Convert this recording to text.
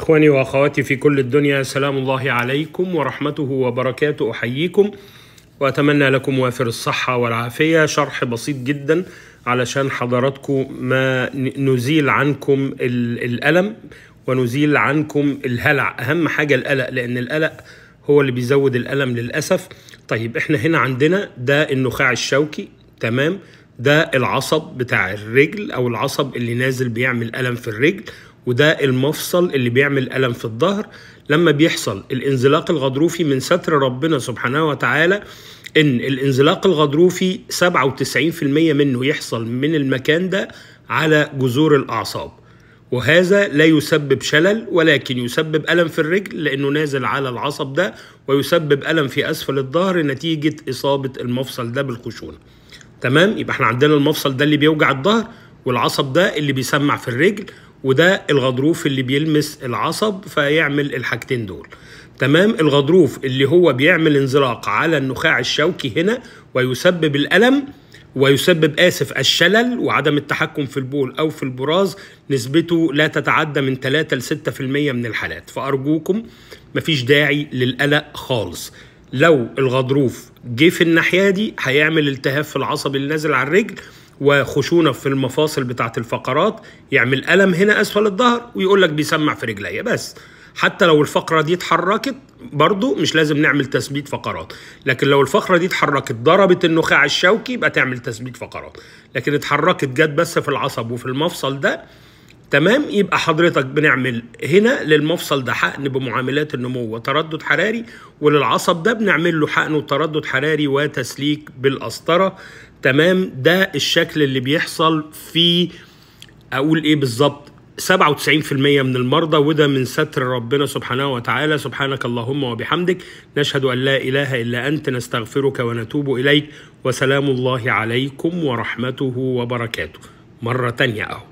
إخواني وأخواتي في كل الدنيا سلام الله عليكم ورحمته وبركاته أحييكم وأتمنى لكم وافر الصحة والعافية شرح بسيط جدا علشان حضراتكم ما نزيل عنكم الألم ونزيل عنكم الهلع أهم حاجة القلق لأن القلق هو اللي بيزود الألم للأسف طيب إحنا هنا عندنا ده النخاع الشوكي تمام ده العصب بتاع الرجل أو العصب اللي نازل بيعمل ألم في الرجل وده المفصل اللي بيعمل ألم في الظهر لما بيحصل الانزلاق الغضروفي من ستر ربنا سبحانه وتعالى ان الانزلاق الغضروفي 97% منه يحصل من المكان ده على جذور الأعصاب وهذا لا يسبب شلل ولكن يسبب ألم في الرجل لأنه نازل على العصب ده ويسبب ألم في أسفل الظهر نتيجة إصابة المفصل ده بالخشونة تمام يبقى احنا عندنا المفصل ده اللي بيوجع الظهر والعصب ده اللي بيسمع في الرجل وده الغضروف اللي بيلمس العصب فيعمل الحاجتين دول تمام الغضروف اللي هو بيعمل انزلاق على النخاع الشوكي هنا ويسبب الألم ويسبب آسف الشلل وعدم التحكم في البول أو في البراز نسبته لا تتعدى من 3 ل 6% من الحالات فأرجوكم مفيش داعي للقلق خالص لو الغضروف جه في الناحية دي هيعمل التهاب في العصب اللي نازل على الرجل وخشونه في المفاصل بتاعه الفقرات يعمل الم هنا اسفل الظهر ويقول لك بيسمع في رجليا بس حتى لو الفقرة دي اتحركت برضو مش لازم نعمل تثبيت فقرات لكن لو الفقرة دي اتحركت ضربت النخاع الشوكي يبقى تعمل تثبيت فقرات لكن اتحركت جت بس في العصب وفي المفصل ده تمام يبقى حضرتك بنعمل هنا للمفصل ده حقن بمعاملات النمو وتردد حراري وللعصب ده بنعمل له حقن وتردد حراري وتسليك بالقسطره تمام ده الشكل اللي بيحصل في اقول ايه بالظبط 97% من المرضى وده من ستر ربنا سبحانه وتعالى سبحانك اللهم وبحمدك نشهد ان لا اله الا انت نستغفرك ونتوب اليك وسلام الله عليكم ورحمته وبركاته مره تانية اهو